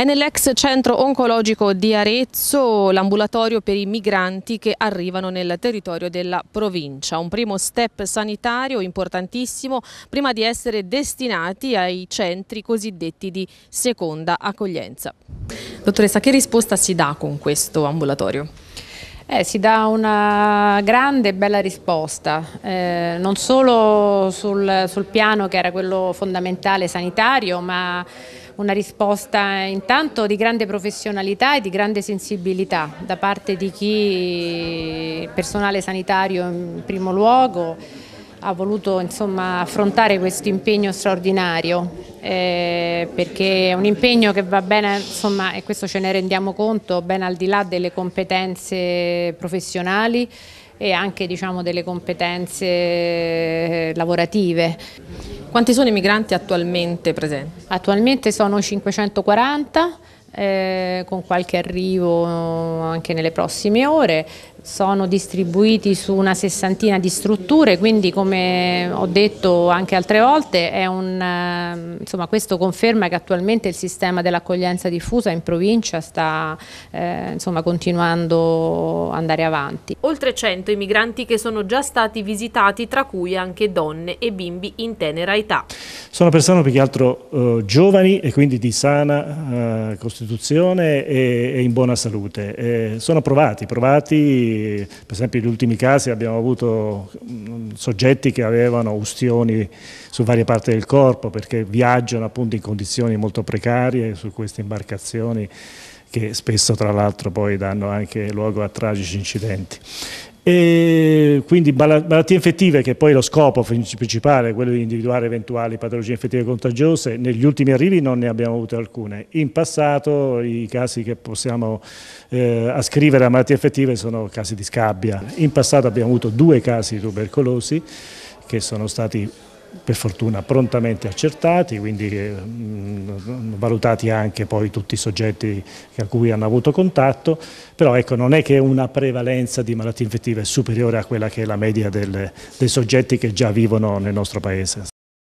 È nell'ex centro oncologico di Arezzo l'ambulatorio per i migranti che arrivano nel territorio della provincia. Un primo step sanitario importantissimo prima di essere destinati ai centri cosiddetti di seconda accoglienza. Dottoressa, che risposta si dà con questo ambulatorio? Eh, si dà una grande e bella risposta, eh, non solo sul, sul piano che era quello fondamentale sanitario, ma una risposta intanto di grande professionalità e di grande sensibilità da parte di chi, personale sanitario in primo luogo, ha voluto insomma, affrontare questo impegno straordinario eh, perché è un impegno che va bene, insomma, e questo ce ne rendiamo conto, ben al di là delle competenze professionali e anche diciamo, delle competenze eh, lavorative. Quanti sono i migranti attualmente presenti? Attualmente sono 540. Eh, con qualche arrivo anche nelle prossime ore, sono distribuiti su una sessantina di strutture, quindi come ho detto anche altre volte, un, ehm, insomma, questo conferma che attualmente il sistema dell'accoglienza diffusa in provincia sta eh, insomma, continuando ad andare avanti. Oltre 100 i migranti che sono già stati visitati, tra cui anche donne e bimbi in tenera età. Sono persone più che altro eh, giovani e quindi di sana eh, costituzione e, e, in buona salute. Eh, sono provati, provati per esempio negli ultimi casi abbiamo avuto soggetti che avevano ustioni su varie parti del corpo perché viaggiano appunto in condizioni molto precarie su queste imbarcazioni che spesso tra l'altro poi danno anche luogo a tragici incidenti. E quindi malattie infettive che poi lo scopo principale è quello di individuare eventuali patologie infettive contagiose, negli ultimi arrivi non ne abbiamo avute alcune. In passato i casi che possiamo eh, ascrivere a malattie infettive sono casi di scabbia, in passato abbiamo avuto due casi di tubercolosi causi che sono stati per fortuna prontamente accertati, quindi eh, mh, valutati anche poi tutti i soggetti a cui hanno avuto contatto, però ecco, non è che una prevalenza di malattie infettive è superiore a quella che è la media delle, dei soggetti che già vivono nel nostro paese.